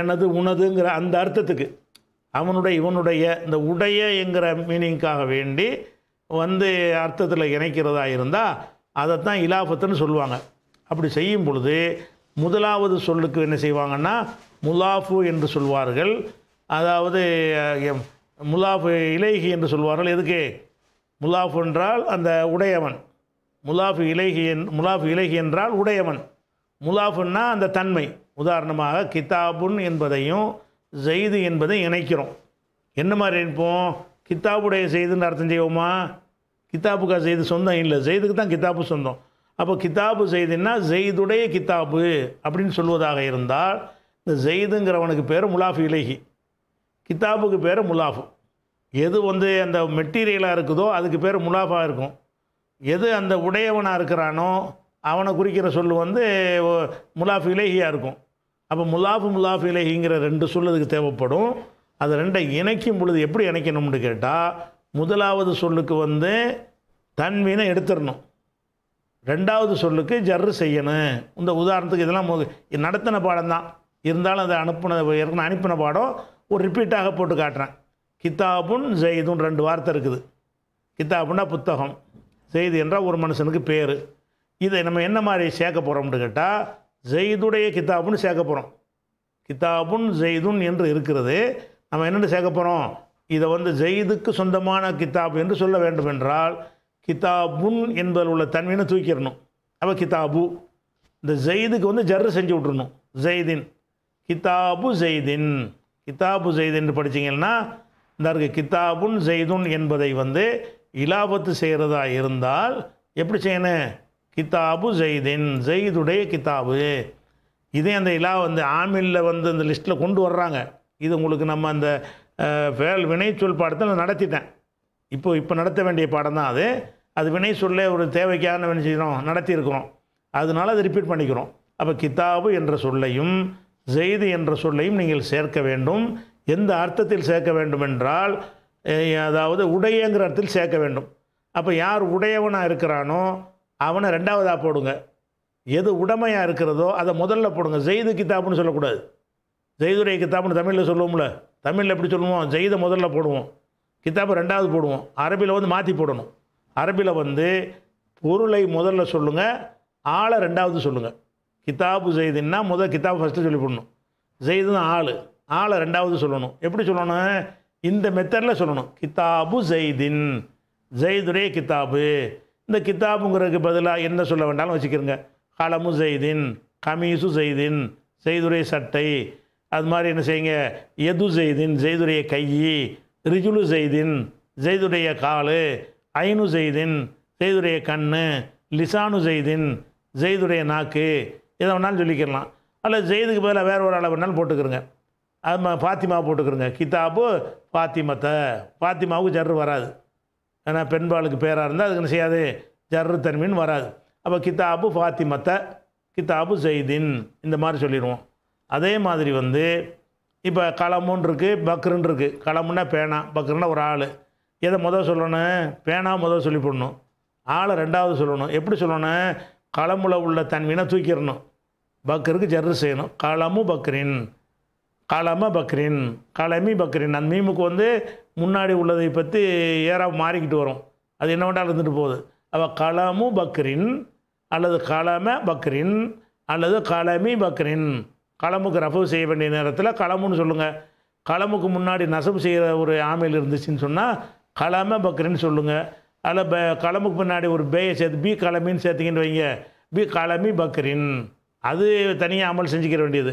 எனது உனதுங்கிற அந்த அர்த்தத்துக்கு அவனுடைய இவனுடைய இந்த உடைய என்கிற மீனிங்க்காக வேண்டி வந்து அர்த்தத்தில் இணைக்கிறதா இருந்தால் அதைத்தான் இலாபத்துன்னு சொல்லுவாங்க அப்படி செய்யும் பொழுது முதலாவது சொல்லுக்கு என்ன செய்வாங்கன்னா முலாஃபு என்று சொல்வார்கள் அதாவது முலாஃபு இலைகி என்று சொல்வார்கள் எதுக்கு முலாஃபு என்றால் அந்த உடையவன் முலாஃபு இலகி என் முலாஃபு இலகி என்றால் உடையவன் முலாஃபுன்னா அந்த தன்மை உதாரணமாக கிதாபுன் என்பதையும் ஜெய்து என்பதை இணைக்கிறோம் என்ன மாதிரி இணைப்போம் கித்தாபுடைய செய்துன்னு அர்த்தம் செய்வோமா கித்தாபுக்கா செய்து சொந்தம் இல்லை ஜெய்துக்கு தான் கித்தாப்பு சொந்தம் அப்போ கித்தாப்பு செய்துன்னா ஜெய்துடைய கித்தாப்பு அப்படின்னு சொல்வதாக இருந்தால் இந்த ஜெய்துங்கிறவனுக்கு பேர் முலாஃபு இலகி கித்தாப்புக்கு பேர் முலாஃபு எது வந்து அந்த மெட்டீரியலாக இருக்குதோ அதுக்கு பேர் முலாஃபாக இருக்கும் எது அந்த உடையவனாக இருக்கிறானோ அவனை குறிக்கிற சொல் வந்து முலாஃபு இலகியாக இருக்கும் அப்போ முலாஃபு முலாஃபு இலகிங்கிற ரெண்டு சொல்லுக்கு தேவைப்படும் அது ரெண்டை இணைக்கும் பொழுது எப்படி இணைக்கணும்னு கேட்டால் முதலாவது சொல்லுக்கு வந்து தன்மீனை எடுத்துடணும் ரெண்டாவது சொல்லுக்கு ஜர்ரு செய்யணும் இந்த உதாரணத்துக்கு இதெல்லாம் நடத்தின பாடம் தான் இருந்தாலும் அதை அனுப்பின ஏற்கனவே அனுப்பின பாடம் ஒரு ரிப்பீட்டாக போட்டு காட்டுறேன் கித்தாபுன் ஜெய்தும் ரெண்டு வார்த்தை இருக்குது கித்தாபுன்னா புத்தகம் செய்து என்றால் ஒரு மனுஷனுக்கு பேர் இதை நம்ம என்ன மாதிரி சேர்க்க போகிறோம்னு கேட்டால் ஜெய்துடைய கித்தாபுன்னு சேர்க்க போகிறோம் கித்தாபுன் ஜெய்துன் என்று இருக்கிறது நம்ம என்னென்னு சேர்க்க போகிறோம் இதை வந்து ஜெய்துக்கு சொந்தமான கித்தாப் என்று சொல்ல வேண்டும் என்றால் கிதாபுன் என்பதில் உள்ள தன்மையினை தூக்கிடணும் அப்போ கிதாபு இந்த ஜெய்துக்கு வந்து ஜர்ரு செஞ்சு விட்றணும் ஜெய்தின் கிதாபு ஜெய்தின் கிதாபு ஜெய்தின் படிச்சிங்கன்னா இந்த இருக்குது கிதாபுன் ஜெய்துன் என்பதை வந்து இலாபத்து செய்கிறதா இருந்தால் எப்படி செய்யணும் கிதாபு ஜெய்தின் ஜெயிதுடைய கிதாபு இதே அந்த இலா வந்து ஆமிலில் வந்து அந்த லிஸ்ட்டில் கொண்டு வர்றாங்க இது உங்களுக்கு நம்ம அந்த வேல் வினைச்சொல் பாடத்தை நான் நடத்திட்டேன் இப்போ இப்போ நடத்த வேண்டிய பாடம் தான் அது அது வினை சொல்லே ஒரு தேவைக்கான வினை செய்கிறோம் நடத்தியிருக்கிறோம் அதனால அதை ரிப்பீட் பண்ணிக்கிறோம் அப்போ கிதாபு என்ற சொல்லையும் ஜெய்து என்ற சொல்லையும் நீங்கள் சேர்க்க வேண்டும் எந்த அர்த்தத்தில் சேர்க்க வேண்டும் என்றால் அதாவது உடையங்கிற அர்த்தத்தில் சேர்க்க வேண்டும் அப்போ யார் உடையவனாக இருக்கிறானோ அவனை ரெண்டாவதாக போடுங்க எது உடமையாக இருக்கிறதோ அதை முதல்ல போடுங்க ஜெயிது கித்தாப்னு சொல்லக்கூடாது ஜெயிதுடைய கித்தாப்னு தமிழில் சொல்லுவோம்ல தமிழில் எப்படி சொல்லுவோம் ஜெயிதை முதல்ல போடுவோம் கித்தாப்பு ரெண்டாவது போடுவோம் அரபியில் வந்து மாற்றி போடணும் அரபியில் வந்து பொருளை முதல்ல சொல்லுங்கள் ஆளை ரெண்டாவது சொல்லுங்கள் கித்தாபு ஜெயிதுன்னா முதல் கித்தாப் ஃபஸ்ட்டு சொல்லி போடணும் ஜெயிதுன்னு ஆள் ஆளை ரெண்டாவது சொல்லணும் எப்படி சொல்லணும் இந்த மெத்தடில் சொல்லணும் கித்தாபு ஜெய்தின் ஜெய்துரே கித்தாபு இந்த கித்தாப்புங்கிறதுக்கு பதிலாக என்ன சொல்ல வேண்டாலும் வச்சுக்கிறோங்க கலமு செய்தின் கமீசு செய்தின் செய்துரை சட்டை அது மாதிரி என்ன செய்யுங்க எது செய்தின் செய்துடைய கையி ரிஜுலு செய்தின் செய்துடைய காலு ஐனு செய்தின் செய்துடைய கண் லிசானு செய்தின் ஜெய்துடைய நாக்கு எதை வேணாலும் சொல்லிக்கிறலாம் அல்ல ஜெய்துக்கு பதிலாக வேறு ஒரு அளவு வேணாலும் போட்டுக்கிறோங்க அது மா ஃபாத்திமா போட்டுக்கிறோங்க கித்தாப்பு ஃபாத்திமத்தை ஃபாத்திமாவுக்கு ஜர்ரு வராது ஆனால் பெண்பாளுக்கு பேராக இருந்தால் அதுக்கு என்ன செய்யாது ஜர்ரு தன்மின்னு வராது அப்போ கிதாபு மத்த கிதாபு ஜெய்தின் இந்த மாதிரி சொல்லிடுவோம் அதே மாதிரி வந்து இப்போ களமுன் இருக்குது பக்ருன்னு இருக்குது களமுன்னா பேனா பக்ருன்னா ஒரு ஆள் எதை முதல் சொல்லணும் பேனா முதல் சொல்லி போடணும் ஆளை ரெண்டாவது சொல்லணும் எப்படி சொல்லணும் களமுல உள்ள தன்மையினை தூக்கிடணும் பக்ருக்கு ஜர்ரு செய்யணும் களமு பக்ரின் களம பக்ரின் களமி பக்ரின் அந்த மீமுக்கு வந்து முன்னாடி உள்ளதை பற்றி ஏறாக மாறிக்கிட்டு வரும் அது என்ன வேண்டாலும் இருந்துட்டு போகுது அவள் கலாமு பக்ரின் அல்லது கலாம பக்ரின் அல்லது கலமி பக்ரின் களமுக்கு ரஃபு செய்ய வேண்டிய நேரத்தில் களமுன்னு சொல்லுங்கள் களமுக்கு முன்னாடி நசவு செய்கிற ஒரு ஆமையில் இருந்துச்சுன்னு சொன்னால் கலாம பக்ரின்னு சொல்லுங்கள் அதில் ப களமுக்கு முன்னாடி ஒரு பேயை சேர்த்து பி கலமின்னு சேர்த்திங்கன்னு வைங்க பி கலமி பக்ரின் அது தனியாக அமல் செஞ்சுக்கிற வேண்டியது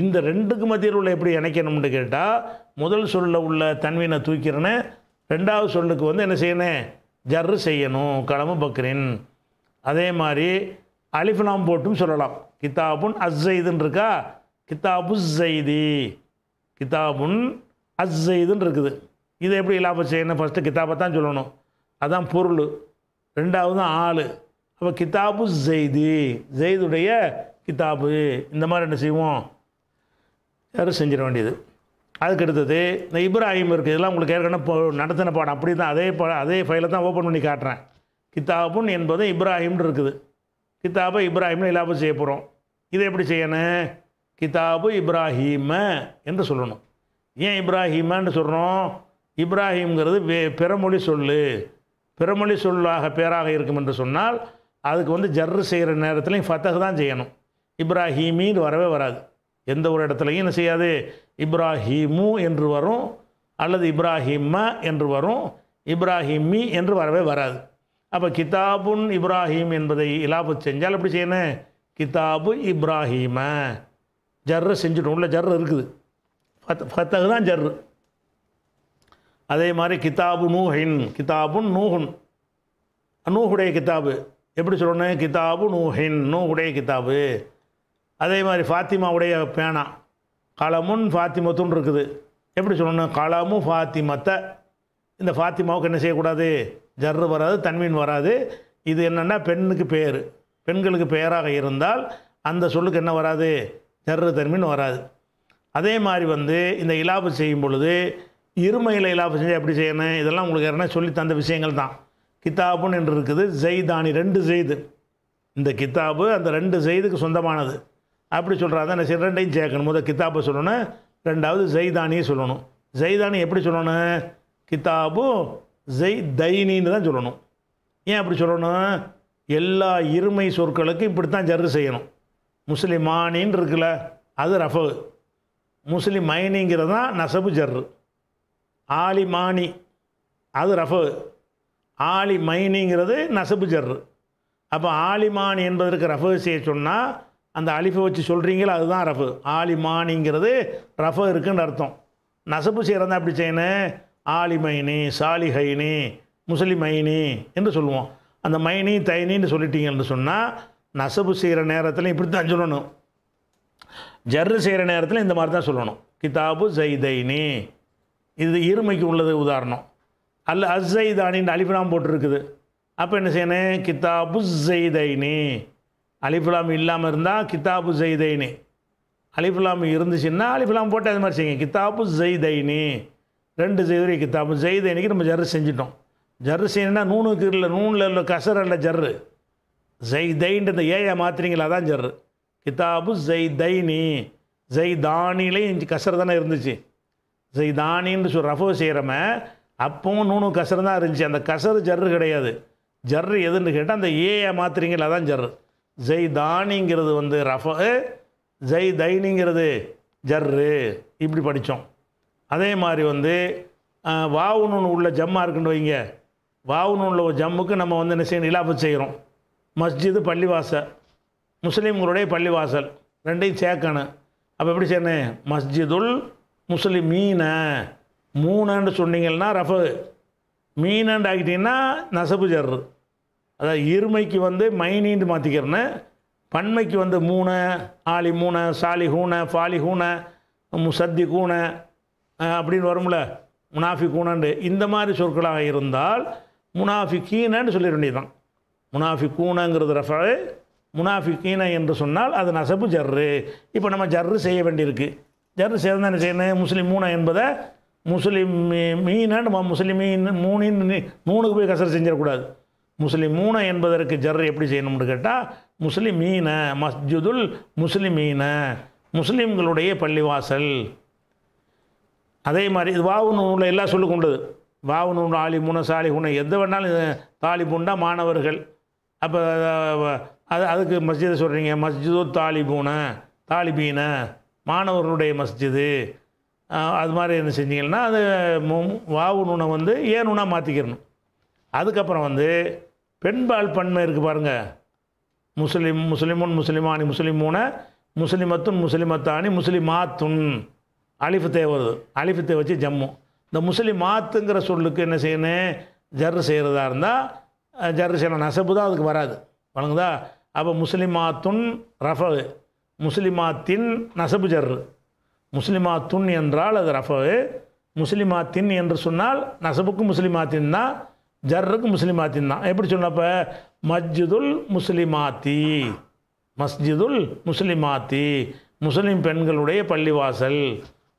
இந்த ரெண்டுக்கு மத்தியில் உள்ள எப்படி இணைக்கணும்னு கேட்டால் முதல் சொல்லில் உள்ள தன்மையினை தூக்கிறேன்னு ரெண்டாவது சொல்லுக்கு வந்து என்ன செய்யணும் ஜர்ரு செய்யணும் கடமை பக்ரின் அதே மாதிரி அலிஃபலாம் போட்டும் சொல்லலாம் கித்தாபுன் அஸ்ஸெய்துன்னு இருக்கா கித்தாபு செய்தி கித்தாபுன் அஸ்ஸெய்துன்னு இருக்குது இதை எப்படி இலாபம் செய்யணும் ஃபஸ்ட்டு கித்தாபை தான் சொல்லணும் அதான் பொருள் ரெண்டாவது தான் ஆள் அப்போ கித்தாபு ஜெய்தி ஜெய்துடைய கித்தாபு இந்த மாதிரி என்ன செய்வோம் யாரும் செஞ்சிட வேண்டியது அதுக்கு அடுத்தது இந்த இப்ராஹிம் இருக்குது இதெல்லாம் உங்களுக்கு ஏற்கனவே நடத்தின பாடம் அப்படி தான் அதே பா அதே ஃபைலை தான் ஓப்பன் பண்ணி காட்டுறேன் கித்தாபுன் என்பது இப்ராஹிம்னு இருக்குது கித்தாபை இப்ராஹிம்னு இல்லாமல் செய்ய போகிறோம் இதை எப்படி செய்யணும் கிதாபு இப்ராஹிம என்று சொல்லணும் ஏன் இப்ராஹிமான்னு சொல்கிறோம் இப்ராஹிம்ங்கிறது வே பிறமொழி சொல்லு பிறமொழி சொல்லாக பேராக இருக்கும் என்று சொன்னால் அதுக்கு வந்து ஜர்ரு செய்கிற நேரத்துலையும் ஃபத்தகு தான் செய்யணும் இப்ராஹீமின்னு வரவே வராது எந்த ஒரு இடத்துலையும் என்ன செய்யாது இப்ராஹிமு என்று வரும் அல்லது இப்ராஹிம்ம என்று வரும் இப்ராஹிமி என்று வரவே வராது அப்போ கிதாபுன் இப்ராஹிம் என்பதை இலாபு செஞ்சால் எப்படி செய்யணும் கிதாபு இப்ராஹிம ஜர்ர செஞ்சுட்டோம் உள்ள ஜர்ரு இருக்குது ஃபத் ஃபத்தகு தான் ஜர்ரு அதே மாதிரி கிதாபு நூஹின் கிதாபுன் நூஹுன் நூஹுடைய கிதாபு எப்படி சொல்லணும் கிதாபு நூஹின் நூஹுடைய கிதாபு அதே மாதிரி ஃபாத்திமாவுடைய பேனா களமுன் ஃபாத்திமத்துன்னு இருக்குது எப்படி சொல்லணும் களமும் ஃபாத்திமத்தை இந்த ஃபாத்திமாவுக்கு என்ன செய்யக்கூடாது ஜர்ரு வராது தன்மீன் வராது இது என்னென்னா பெண்ணுக்கு பேர் பெண்களுக்கு பெயராக இருந்தால் அந்த சொல்லுக்கு என்ன வராது ஜர்ரு தன்மீன் வராது அதே மாதிரி வந்து இந்த இலாபு செய்யும் பொழுது இருமையில் இலாபு செஞ்சால் எப்படி செய்யணும் இதெல்லாம் உங்களுக்கு யாரா சொல்லி தந்த விஷயங்கள் தான் கித்தாபுன்னு என்று இருக்குது ஜெய்தானி ரெண்டு ஜெய்து இந்த கித்தாபு அந்த ரெண்டு ஜெய்துக்கு சொந்தமானது அப்படி சொல்கிறாங்க தான் நான் ரெண்டையும் சேர்க்கணும் முதல் கித்தாப்பை சொல்லணும் ரெண்டாவது ஜெய்தானியை சொல்லணும் ஜெய்தானி எப்படி சொல்லணும் கித்தாபு ஜெய் தைனின்னு தான் சொல்லணும் ஏன் அப்படி சொல்லணும் எல்லா இருமை சொற்களுக்கும் இப்படி தான் ஜர்ரு செய்யணும் முஸ்லிமானின்னு இருக்குல்ல அது ரஃபவு முஸ்லிம் மைனிங்கிறது தான் நசபு ஜர்ரு ஆலிமானி அது ரஃபவு ஆலி மைனிங்கிறது நசபு ஜர்ரு அப்போ ஆலிமானி என்பதற்கு ரஃபவு செய்ய சொன்னால் அந்த அலிஃபை வச்சு சொல்கிறீங்களோ அதுதான் ரஃபு ஆலிமானிங்கிறது ரஃபு இருக்குன்னு அர்த்தம் நசப்பு செய்கிறதா எப்படி செய்யணும் ஆலிமைனி சாலிஹைனி முஸ்லிமைனி என்று சொல்லுவோம் அந்த மைனி தைனின்னு சொல்லிட்டீங்கன்னு சொன்னால் நசபு செய்கிற நேரத்தில் இப்படி தான் சொல்லணும் ஜர்ரு செய்கிற நேரத்தில் இந்த மாதிரி தான் சொல்லணும் கிதாபு ஜெய்தைனி இது இருமைக்கு உள்ளது உதாரணம் அல்ல அஸ்ஸைதானின்னு அலிஃபினாம் போட்டிருக்குது அப்போ என்ன செய்யணும் கிதாபு ஜெய்தைனி அலிஃபுலாம் இல்லாமல் இருந்தால் கித்தாபு ஜெய்தைனி அலிஃபுலாம் இருந்துச்சுன்னா அலிஃபுலாம் போட்டு அது மாதிரி செய்யுங்க கித்தாபு ஜெய்தைனி ரெண்டு ஜெய்தரி கித்தாபு ஜெய்தைனிக்கு நம்ம ஜர்ரு செஞ்சிட்டோம் ஜர்ரு செய்யணும்னா நூனுக்கு இல்லை நூனில் இல்லை கசர் இல்லை ஜர்ரு இந்த ஏயா மாத்திரீங்களா தான் ஜர்ரு கித்தாபு ஜெய்தைனி ஜெய்தானிலையும் கசர் தானே இருந்துச்சு ஜெய்தானின்னு சொல் ரஃபோ செய்கிறம அப்பவும் நூனும் கசர் தான் இருந்துச்சு அந்த கசர் ஜர்ரு கிடையாது ஜர்ரு எதுன்னு கேட்டால் அந்த ஏஐ மாத்திரீங்களா தான் ஜர்ரு ஜெய்தானிங்கிறது வந்து ரஃப ஜெய் தைனிங்கிறது ஜர்ரு இப்படி படித்தோம் அதே மாதிரி வந்து வாவுனூன் உள்ள ஜம்மாக இருக்குன்னு வைங்க வாவுனூன் உள்ள ஒரு ஜம்முக்கு நம்ம வந்து என்ன செய்யணும் இலாபு செய்கிறோம் மஸ்ஜிது பள்ளிவாசல் முஸ்லீம்களுடைய பள்ளிவாசல் ரெண்டையும் சேர்க்கணும் அப்போ எப்படி செய்யணும் மஸ்ஜிதுல் முஸ்லீம் மீன மூணுன்னு சொன்னீங்கன்னா ரஃபு மீனன்னு ஆகிட்டிங்கன்னா நசபு ஜர்ரு அதாவது இருமைக்கு வந்து மைனின்னு மாற்றிக்கிறேன்னு பன்மைக்கு வந்து மூணு ஆலி மூணு சாலி ஹூனை ஃபாலி ஹூனை முசத்தி கூனை அப்படின்னு வரும்ல முனாஃபி கூணன்று இந்த மாதிரி சொற்களாக இருந்தால் முனாஃபி கீனன்னு சொல்லிட வேண்டியதுதான் முனாஃபி கூணங்கிறது ரஃபாவு முனாஃபி கீன என்று சொன்னால் அது நசப்பு ஜர்ரு இப்போ நம்ம ஜர்ரு செய்ய வேண்டியிருக்கு ஜர்ரு சேர்ந்து என்ன செய்யணும் முஸ்லீம் மூணா என்பதை முஸ்லீம் மீனான்னு முஸ்லீம் மீன் மூணின்னு மூணுக்கு போய் கசர் செஞ்சிடக்கூடாது முஸ்லீம் மூனை என்பதற்கு ஜர் எப்படி செய்யணும்னு கேட்டால் முஸ்லீம் மீன மஸ்ஜிதுல் முஸ்லிமீன முஸ்லீம்களுடைய பள்ளிவாசல் அதே மாதிரி இது வாவு நூலில் எல்லாம் சொல்லு கொண்டது வாவு நூல் ஆலி முன சாலி உன எது வேணாலும் தாலிபுண்டா மாணவர்கள் அப்போ அது அதுக்கு மஸ்ஜிதை சொல்கிறீங்க மஸ்ஜிது தாலிபூனை தாலிபீன மாணவர்களுடைய மஸ்ஜிது அது மாதிரி என்ன செஞ்சீங்கன்னா அது வாவு நூனை வந்து ஏ நூனாக மாற்றிக்கிறணும் அதுக்கப்புறம் வந்து பெண்பால் பன்மை இருக்குது பாருங்கள் முஸ்லீமுன் முஸ்லிமுன் முஸ்லிமானி முஸ்லிமூன முஸ்லிமத்துன் முஸ்லிமத்தானி முஸ்லிமாத்துன் அலிஃபு தே வருது அலிஃபு வச்சு ஜம்மு இந்த முஸ்லிமாத்துங்கிற சொல்லுக்கு என்ன செய்யணும் ஜர்ரு செய்கிறதா இருந்தால் ஜர்ரு செய்யணும் நசப்பு தான் அதுக்கு வராது வணங்குதா அப்போ முஸ்லிமாத்துன் ரஃபவு முஸ்லிமாத்தின் நசபு ஜர்ரு முஸ்லிமாத்துன் என்றால் அது ரஃபவு முஸ்லிமாத்தின் என்று சொன்னால் நசபுக்கு முஸ்லிமாத்தின் தான் ஜர்ருக்கு முஸ்லிமாத்தின் தான் எப்படி சொன்னப்போ மஸ்ஜிதுல் முஸ்லிமாத்தி மஸ்ஜிதுல் முஸ்லிமாத்தி முஸ்லீம் பெண்களுடைய பள்ளிவாசல்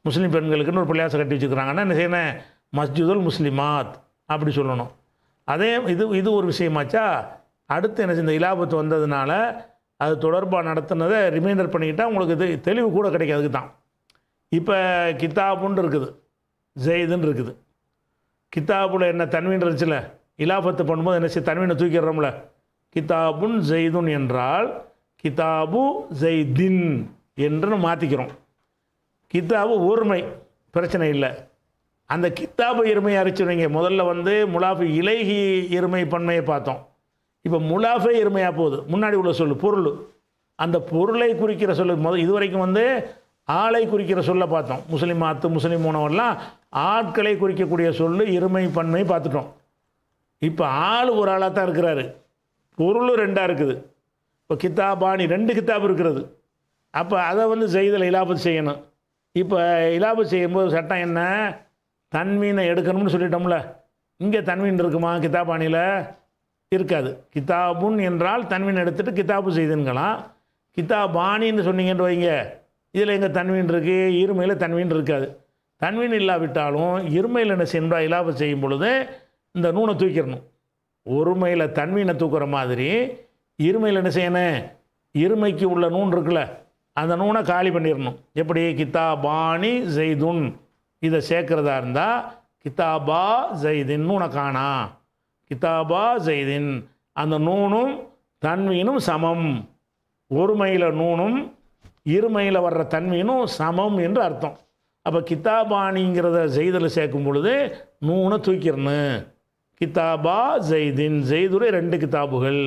முஸ்லீம் பெண்களுக்குன்னு ஒரு பள்ளிவாசல் கட்டி வச்சுக்கிறாங்கன்னா என்ன செய்யணும் மஸ்ஜிதுல் முஸ்லிமாத் அப்படி சொல்லணும் அதே இது இது ஒரு விஷயமாச்சா அடுத்து என்ன இந்த இலாபத்து வந்ததுனால அது தொடர்பாக நடத்தினதை ரிமைண்டர் பண்ணிக்கிட்டால் உங்களுக்கு இது தெளிவு கூட கிடைக்காதுக்கு தான் இப்போ கித்தாபுன்னு இருக்குது ஜெயிதுன்னு இருக்குது கித்தாபில் என்ன தன்வீன் இருந்துச்சுல இலாபத்து பண்ணும்போது என்ன செய்ய தன்வீனை தூக்கிடுறோம்ல கிதாபுன் ஜெய்துன் என்றால் கிதாபு ஜெய்தின் என்று மாற்றிக்கிறோம் கித்தாபு ஒருமை பிரச்சனை இல்லை அந்த கித்தாபு இருமையை அரிச்சுருவீங்க முதல்ல வந்து முலாஃபு இலகி இருமை பன்மையை பார்த்தோம் இப்போ முலாஃபே இருமையாக போகுது முன்னாடி உள்ள சொல்லு பொருள் அந்த பொருளை குறிக்கிற சொல்லு முத இது வரைக்கும் வந்து ஆளை குறிக்கிற சொல்ல பார்த்தோம் முஸ்லீம் ஆத்து முஸ்லீம் உணவெல்லாம் ஆட்களை குறிக்கக்கூடிய சொல் இருமை பன்மை பார்த்துட்டோம் இப்போ ஆள் ஒரு ஆளாக தான் இருக்கிறாரு பொருளும் ரெண்டாக இருக்குது இப்போ கித்தாபாணி ரெண்டு கித்தாப் இருக்கிறது அப்போ அதை வந்து செய்தல் இலாபத்து செய்யணும் இப்போ இலாபத்து செய்யும்போது சட்டம் என்ன தன்மீனை எடுக்கணும்னு சொல்லிட்டோம்ல இங்கே தன்மீன் இருக்குமா கித்தாபாணியில் இருக்காது கித்தாபுன் என்றால் தன்மீன் எடுத்துகிட்டு கித்தாபு செய்துங்களாம் கித்தாபாணின்னு சொன்னீங்கன்னு வைங்க இதில் எங்கே தன்வீன் இருக்குது இருமையில் தன்வீன் இருக்காது தன்வீன் இல்லாவிட்டாலும் இருமையில் என்ன சென்றா இலாபம் செய்யும் பொழுது இந்த நூனை தூக்கிடணும் ஒருமையில் தன்வீனை தூக்குற மாதிரி இருமையில் என்ன செய்யணும் இருமைக்கு உள்ள நூன் இருக்குல்ல அந்த நூனை காலி பண்ணிடணும் எப்படி பாணி ஜெய்துன் இதை சேர்க்குறதா இருந்தால் கித்தாபா ஜெய்தின் நூனை காணா கித்தாபா ஜெய்தின் அந்த நூனும் தன்வீனும் சமம் ஒருமையில் நூனும் இருமையில் வர்ற தன்மையினும் சமம் என்று அர்த்தம் அப்போ கிதாபாணிங்கிறத ஜெய்தில் சேர்க்கும் பொழுது நூனை தூக்கிடணும் கித்தாபா ஜெய்தின் ஜெய்துரை ரெண்டு கித்தாபுகள்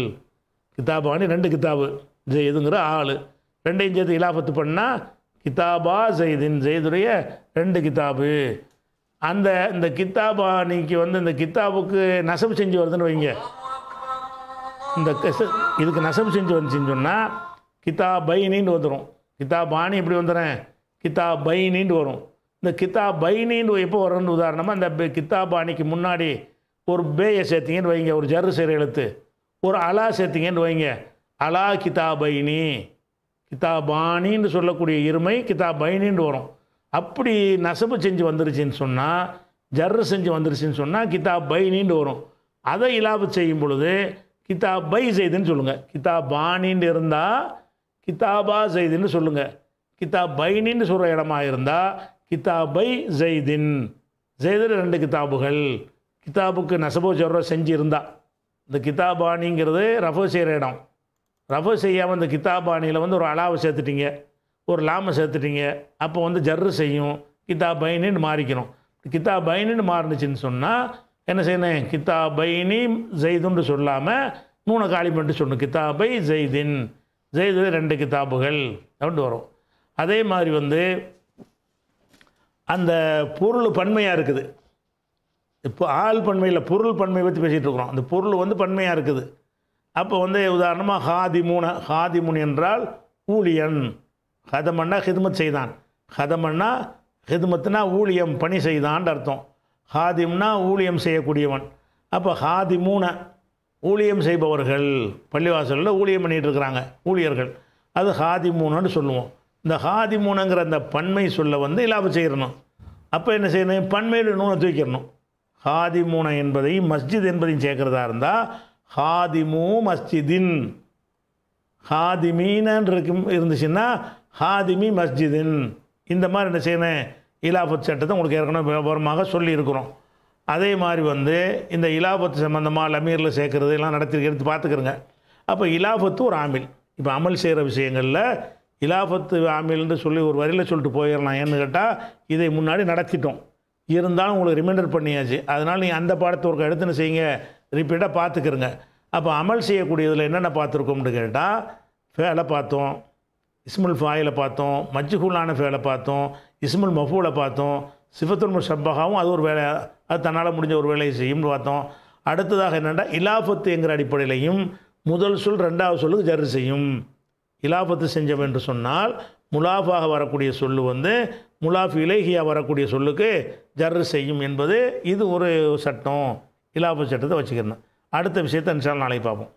கிதாபாணி ரெண்டு கித்தாபு ஜெய்துங்கிற ஆள் ரெண்டையும் சேர்த்து இலாபத்து பண்ணால் கித்தாபா ஜெய்தின் ஜெய்துடைய ரெண்டு கித்தாபு அந்த இந்த கிதாபாணிக்கு வந்து இந்த கித்தாபுக்கு நசவு செஞ்சு வருதுன்னு வைங்க இந்த இதுக்கு நசவு செஞ்சு வந்துச்சுன்னு சொன்னால் கித்தாபைனின்னு வந்துடும் கிதாபானி எப்படி வந்துடுறேன் கிதா பைனின்னு வரும் இந்த கிதா பைனின்னு எப்போ வரும்னு உதாரணமாக அந்த கிதாபானிக்கு முன்னாடி ஒரு பேயை சேர்த்திங்கன்னு வைங்க ஒரு ஜரு சேர் எழுத்து ஒரு அலா சேர்த்திங்கன்னு வைங்க அலா கிதாபைனி கிதாபானின்னு சொல்லக்கூடிய இருமை கிதாபைனின்னு வரும் அப்படி நசபு செஞ்சு வந்துருச்சுன்னு சொன்னால் ஜர்ரு செஞ்சு வந்துருச்சுன்னு சொன்னால் கிதா பைனின்னு வரும் அதை இலாபு செய்யும் பொழுது கிதா பை செய்துன்னு சொல்லுங்கள் கிதா பாணின்னு இருந்தால் கிதாபா ஜெய்தின்னு சொல்லுங்கள் பைனின்னு சொல்கிற இடமா இருந்தால் கிதாபை ஜெய்தின் ஜெய்தில் ரெண்டு கிதாபுகள் கிதாபுக்கு நெசபோ சொல்கிற செஞ்சு இருந்தா இந்த கிதாபாணிங்கிறது ரஃப செய்கிற இடம் ரஃப செய்யாமல் இந்த கிதாபாணியில் வந்து ஒரு அலாவை சேர்த்துட்டிங்க ஒரு லாமை சேர்த்துட்டிங்க அப்போ வந்து ஜர்ரு செய்யும் பைனின்னு மாறிக்கணும் பைனின்னு மாறினுச்சின்னு சொன்னால் என்ன செய்யணும் பைனி ஜெய்துன்னு சொல்லாமல் மூணை காலி பண்ணிட்டு சொல்லணும் கிதாபை ஜெய்தின் ஜெயிது ரெண்டு கிதாபுகள் அப்படின்ட்டு வரும் அதே மாதிரி வந்து அந்த பொருள் பன்மையாக இருக்குது இப்போ ஆள் பன்மையில் பொருள் பன்மையை பற்றி பேசிகிட்டு இருக்கிறோம் அந்த பொருள் வந்து பன்மையாக இருக்குது அப்போ வந்து உதாரணமாக ஹாதிமுன ஹாதிமுன் என்றால் ஊழியன் ஹதமன்னா ஹிதுமத் செய்தான் ஹதமன்னா ஹிதுமத்துனா ஊழியம் பணி செய்தான்னு அர்த்தம் ஹாதிம்னா ஊழியம் செய்யக்கூடியவன் அப்போ ஹாதிமூன ஊழியம் செய்பவர்கள் பள்ளிவாசலில் ஊழியம் பண்ணிகிட்டு இருக்கிறாங்க ஊழியர்கள் அது ஹாதி மூணுன்னு சொல்லுவோம் இந்த ஹாதி மூணுங்கிற அந்த பன்மை சொல்ல வந்து இலாபம் செய்யணும் அப்போ என்ன செய்யணும் பன்மையில் நூனை தூக்கிடணும் ஹாதி மூனை என்பதையும் மஸ்ஜித் என்பதையும் சேர்க்குறதா இருந்தால் ஹாதிமூ மஸ்ஜிதின் ஹாதிமீனன் இருக்கு இருந்துச்சுன்னா ஹாதிமி மஸ்ஜிதின் இந்த மாதிரி என்ன செய்யணும் இலாபத் சட்டத்தை உங்களுக்கு ஏற்கனவே விவரமாக சொல்லியிருக்கிறோம் அதே மாதிரி வந்து இந்த இலாபத்து சம்மந்தமாக லமீரில் சேர்க்குறது எல்லாம் நடத்திருக்கிறது பார்த்துக்கிறோங்க அப்போ இலாபத்து ஒரு ஆமில் இப்போ அமல் செய்கிற விஷயங்களில் இலாபத்து ஆமில்னு சொல்லி ஒரு வரியில் சொல்லிட்டு போயிடலாம் ஏன்னு கேட்டால் இதை முன்னாடி நடத்திட்டோம் இருந்தாலும் உங்களுக்கு ரிமைண்டர் பண்ணியாச்சு அதனால் நீங்கள் அந்த பாடத்தை ஒரு எடுத்துன்னு செய்யுங்க ரிப்பீட்டாக பார்த்துக்கிறங்க அப்போ அமல் செய்யக்கூடியதில் என்னென்ன பார்த்துருக்கோம்னு கேட்டால் ஃபேலை பார்த்தோம் இஸ்முல் ஃபாயில பார்த்தோம் மஜ்ஜுகுல்லான ஃபேலை பார்த்தோம் இஸ்முல் மஃபூலை பார்த்தோம் சிஃபத்துல் முஷப்பகாவும் அது ஒரு வேலை அது தன்னால் முடிஞ்ச ஒரு வேலையை செய்யும்னு பார்த்தோம் அடுத்ததாக என்னென்னா இலாபத்து என்கிற அடிப்படையிலையும் முதல் சொல் ரெண்டாவது சொல்லுக்கு ஜரு செய்யும் இலாபத்து செஞ்சவன் என்று சொன்னால் முலாஃபாக வரக்கூடிய சொல்லு வந்து முலாஃப் இலேகியாக வரக்கூடிய சொல்லுக்கு ஜர்ரு செய்யும் என்பது இது ஒரு சட்டம் இலாப சட்டத்தை வச்சுக்கிறேன் அடுத்த விஷயத்தை நினச்சாலும் நாளைக்கு பார்ப்போம்